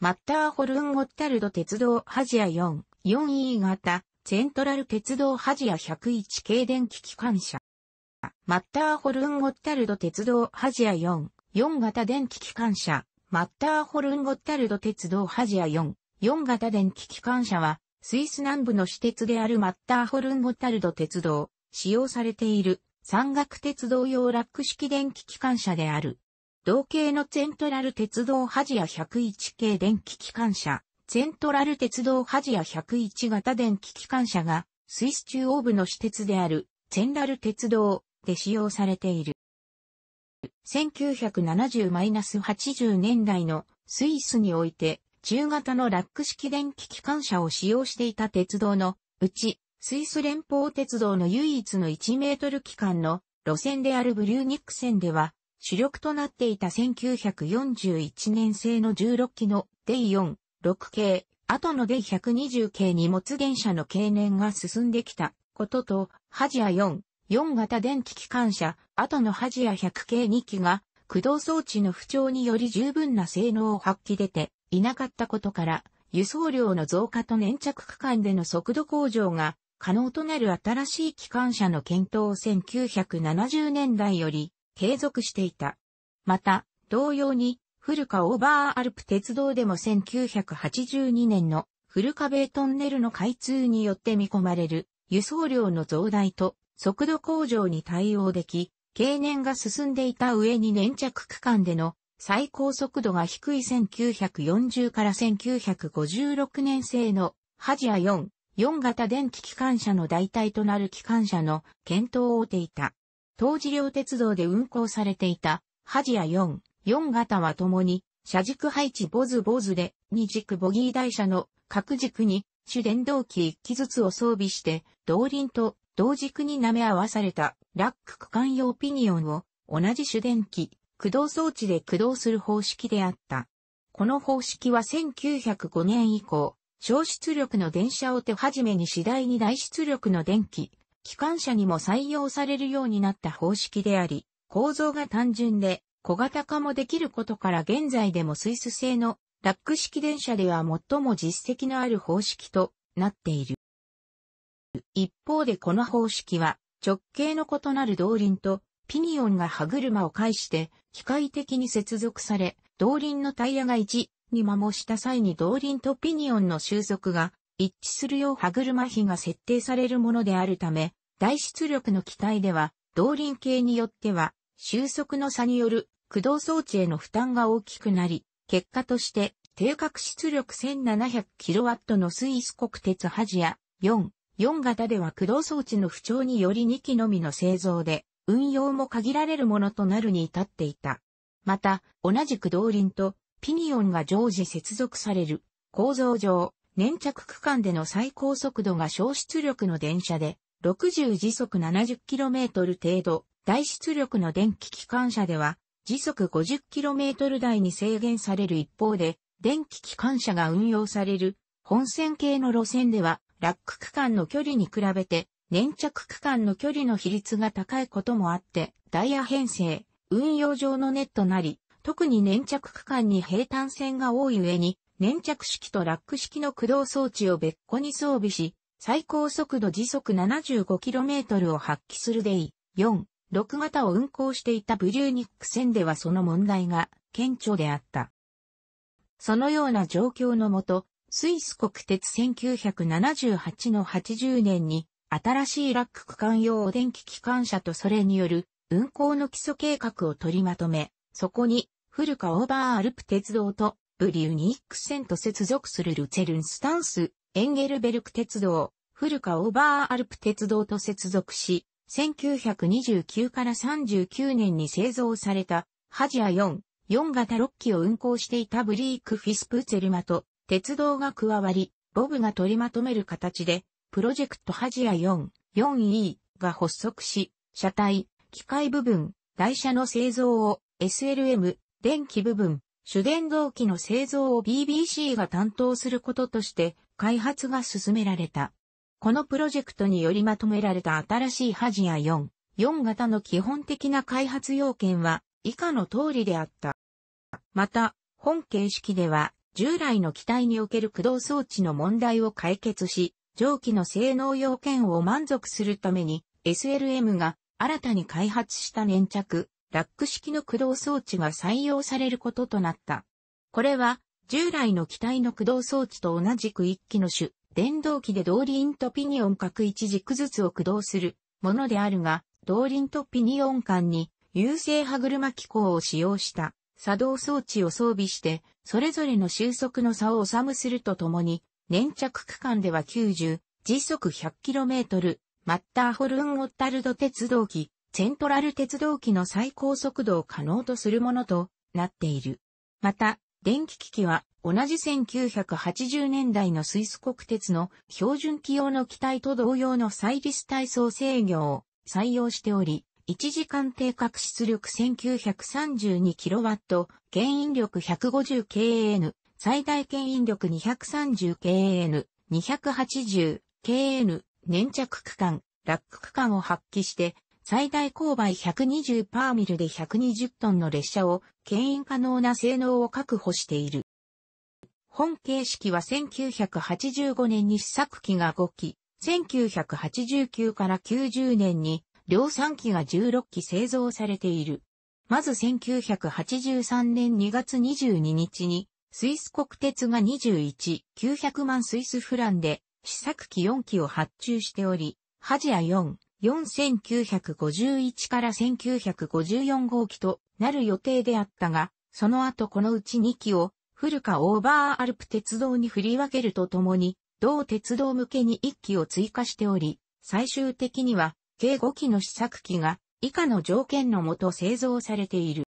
マッターホルンゴッタルド鉄道ハジア4、4E 型、セントラル鉄道ハジア101系電気機関車。マッターホルンゴッタルド鉄道ハジア4、4型電気機関車。マッターホルンゴッタルド鉄道ハジア4、4型電気機関車は、スイス南部の私鉄であるマッターホルンゴッタルド鉄道、使用されている山岳鉄道用ラック式電気機関車である。同系のセントラル鉄道ハジア101系電気機関車、セントラル鉄道ハジア101型電気機関車が、スイス中央部の私鉄である、センラル鉄道で使用されている。1970-80年代のスイスにおいて、中型のラック式電気機関車を使用していた鉄道のうち、スイス連邦鉄道の唯一の1メートル機関の路線であるブリューニック線では、主力となっていた1941年製の16機の D4、6系、後の D120 系荷物電車の経年が進んできたことと、ハジア4、4型電気機関車、後のハジア100系2機が駆動装置の不調により十分な性能を発揮出ていなかったことから、輸送量の増加と粘着区間での速度向上が可能となる新しい機関車の検討を1970年代より継続していた。また、同様に、古川オーバーアルプ鉄道でも1982年の古壁トンネルの開通によって見込まれる輸送量の増大と速度向上に対応でき、経年が進んでいた上に粘着区間での最高速度が低い1940から1956年製のハジア4、4型電気機関車の代替となる機関車の検討を追っていた。当時両鉄道で運行されていた、ハジア4、4型は共に、車軸配置ボズボズで、2軸ボギー台車の各軸に、主電動機1機ずつを装備して、動輪と同軸に舐め合わされたラック区間用ピニオンを同じ主電機、駆動装置で駆動する方式であった。この方式は1905年以降、小出力の電車を手始めに次第に大出力の電気、機関車にも採用されるようになった方式であり、構造が単純で小型化もできることから現在でもスイス製のラック式電車では最も実績のある方式となっている。一方でこの方式は直径の異なる動輪とピニオンが歯車を介して機械的に接続され、動輪のタイヤが1に摩耗した際に動輪とピニオンの収束が一致するよう歯車比が設定されるものであるため、大出力の機体では、動輪系によっては、収束の差による駆動装置への負担が大きくなり、結果として、定格出力 1700kW のスイス国鉄ハジア4、4型では駆動装置の不調により2機のみの製造で、運用も限られるものとなるに至っていた。また、同じく動輪とピニオンが常時接続される構造上、粘着区間での最高速度が小出力の電車で、60時速 70km 程度、大出力の電気機関車では、時速 50km 台に制限される一方で、電気機関車が運用される本線系の路線では、ラック区間の距離に比べて、粘着区間の距離の比率が高いこともあって、ダイヤ編成、運用上のネットなり、特に粘着区間に平坦線が多い上に、粘着式とラック式の駆動装置を別個に装備し、最高速度時速 75km を発揮するデイ4、6型を運行していたブリューニック戦ではその問題が顕著であった。そのような状況のもと、スイス国鉄1978の80年に新しいラック区間用お電気機関車とそれによる運行の基礎計画を取りまとめ、そこに古川オーバーアルプ鉄道とブリュニック線と接続するルツェルンスタンス、エンゲルベルク鉄道、フルカオーバーアルプ鉄道と接続し、1929から39年に製造された、ハジア4、4型6機を運行していたブリークフィスプーツェルマと、鉄道が加わり、ボブが取りまとめる形で、プロジェクトハジア4、4E が発足し、車体、機械部分、台車の製造を SLM、電気部分、主電動機の製造を BBC が担当することとして開発が進められた。このプロジェクトによりまとめられた新しいハジア4、4型の基本的な開発要件は以下の通りであった。また、本形式では従来の機体における駆動装置の問題を解決し、蒸気の性能要件を満足するために SLM が新たに開発した粘着、ラック式の駆動装置が採用されることとなった。これは、従来の機体の駆動装置と同じく一機の種、電動機で動輪とピニオン各一軸ずつを駆動するものであるが、動輪とピニオン間に優勢歯車機構を使用した作動装置を装備して、それぞれの収束の差を収むするとともに、粘着区間では90、時速 100km、マッターホルン・オッタルド鉄道機、セントラル鉄道機の最高速度を可能とするものとなっている。また、電気機器は同じ1980年代のスイス国鉄の標準機用の機体と同様のサイリス体操制御を採用しており、1時間定格出力 1932kW、牽引力 150kN、最大牽引力 230kN、280kN、粘着区間、ラック区間を発揮して最大勾配120パーミルで120トンの列車を牽引可能な性能を確保している。本形式は1985年に試作機が5機、1989から90年に量産機が16機製造されている。まず1983年2月22日に、スイス国鉄が21、900万スイスフランで、試作機4機を発注しており、ハジア4、4951から1954号機となる予定であったが、その後このうち2機を、フルカオーバーアルプ鉄道に振り分けるとともに、同鉄道向けに1機を追加しており、最終的には、計5機の試作機が、以下の条件のもと製造されている。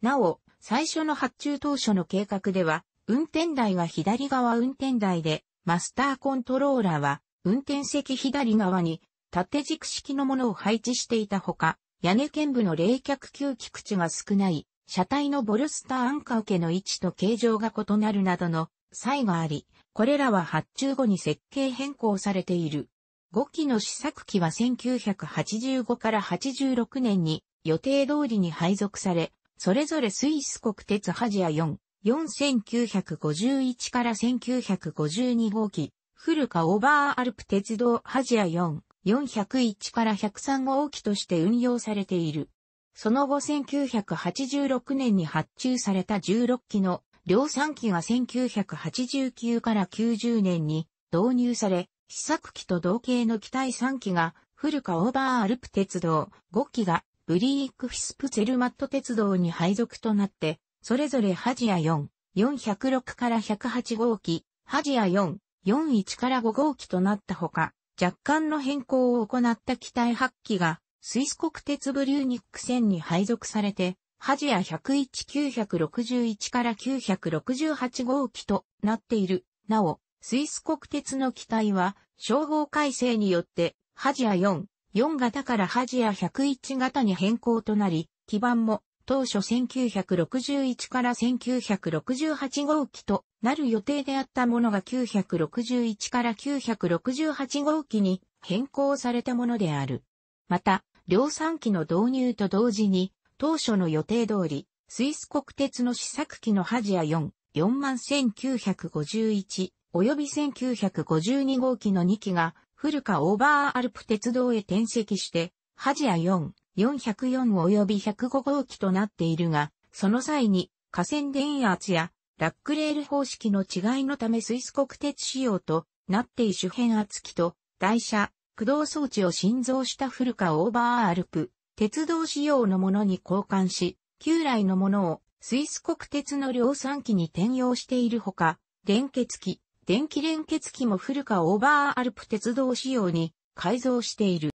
なお、最初の発注当初の計画では、運転台は左側運転台で、マスターコントローラーは、運転席左側に縦軸式のものを配置していたほか、屋根剣部の冷却吸気口が少ない、車体のボルスターアンカー受けの位置と形状が異なるなどの差異があり、これらは発注後に設計変更されている。5機の試作機は1985から86年に予定通りに配属され、それぞれスイス国鉄ハジア4、4951から1952号機、古川オーバーアルプ鉄道ハジア4、401から103号機として運用されている。その後1986年に発注された16機の量産機が1989から90年に導入され、試作機と同型の機体3機がフルカオーバーアルプ鉄道、5機がブリークフィスプツェルマット鉄道に配属となって、それぞれハジア4、406から108号機、ハジア4、41から5号機となったほか、若干の変更を行った機体8機が、スイス国鉄ブリューニック線に配属されて、ハジア101961から968号機となっている。なお、スイス国鉄の機体は、商法改正によって、ハジア4、4型からハジア101型に変更となり、基盤も当初1961から1968号機となる予定であったものが961から968号機に変更されたものである。また、量産機の導入と同時に、当初の予定通り、スイス国鉄の試作機のハジア4、41951及び1952号機の2機が、古川オーバーアルプ鉄道へ転籍して、ハジア4、404及び105号機となっているが、その際に、河川電圧やラックレール方式の違いのためスイス国鉄仕様となって異種変圧器と台車、駆動装置を新造したフルカオーバーアルプ、鉄道仕様のものに交換し、旧来のものをスイス国鉄の量産機に転用しているほか、連結機、電気連結機もフルカオーバーアルプ鉄道仕様に改造している。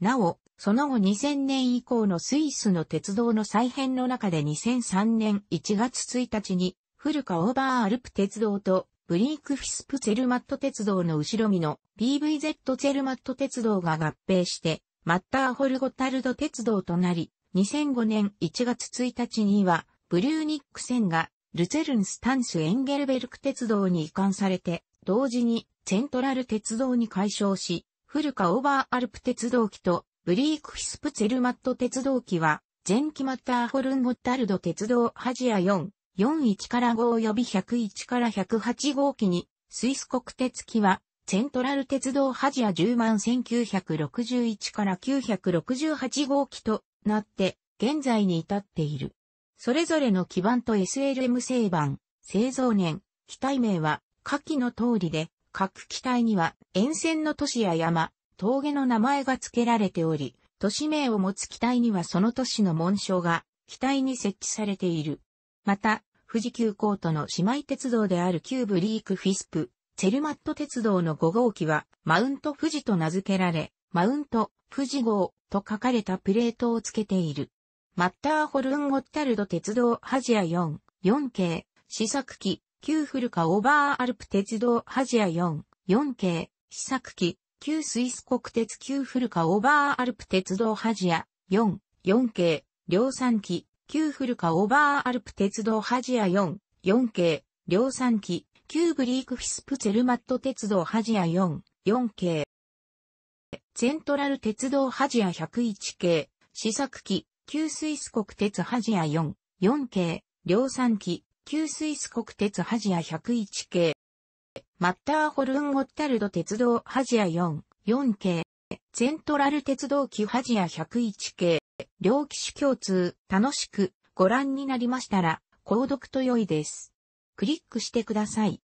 なお、その後2000年以降のスイスの鉄道の再編の中で2003年1月1日に、フルカオーバーアルプ鉄道とブリークフィスプツェルマット鉄道の後ろ見の PVZ ツェルマット鉄道が合併して、マッターホルゴタルド鉄道となり、2005年1月1日には、ブリューニック線がルツェルンスタンスエンゲルベルク鉄道に移管されて、同時にセントラル鉄道に解消し、ルカオーバーアルプ鉄道機とブリークヒスプツェルマット鉄道機は、前期マッターホルンゴッタルド鉄道ハジア4、41から5及び101から108号機に、スイス国鉄機は、セントラル鉄道ハジア10万1961から968号機となって、現在に至っている。それぞれの基板と SLM 製版、製造年、機体名は、下記の通りで、各機体には沿線の都市や山、峠の名前が付けられており、都市名を持つ機体にはその都市の紋章が機体に設置されている。また、富士急行との姉妹鉄道であるキューブリークフィスプ、チェルマット鉄道の5号機は、マウント富士と名付けられ、マウント富士号と書かれたプレートをつけている。マッターホルンゴッタルド鉄道ハジア4、4系、試作機、旧古ルカオーバーアルプ鉄道ハジア4、4系、試作機、旧スイス国鉄旧古川オーバーアルプ鉄道ハジア4、4系、量産機、旧古川オーバーアルプ鉄道ハジア4、4系、量産機、旧ブリークフィスプツェルマット鉄道ハジア4、4系。セントラル鉄道ハジア101系、試作機、旧スイス国鉄ハジア4、4系、量産機、旧スイス国鉄ハジア101系。マッターホルンゴッタルド鉄道ハジア4、4系、セントラル鉄道機ハジア101系、両機種共通、楽しくご覧になりましたら、購読と良いです。クリックしてください。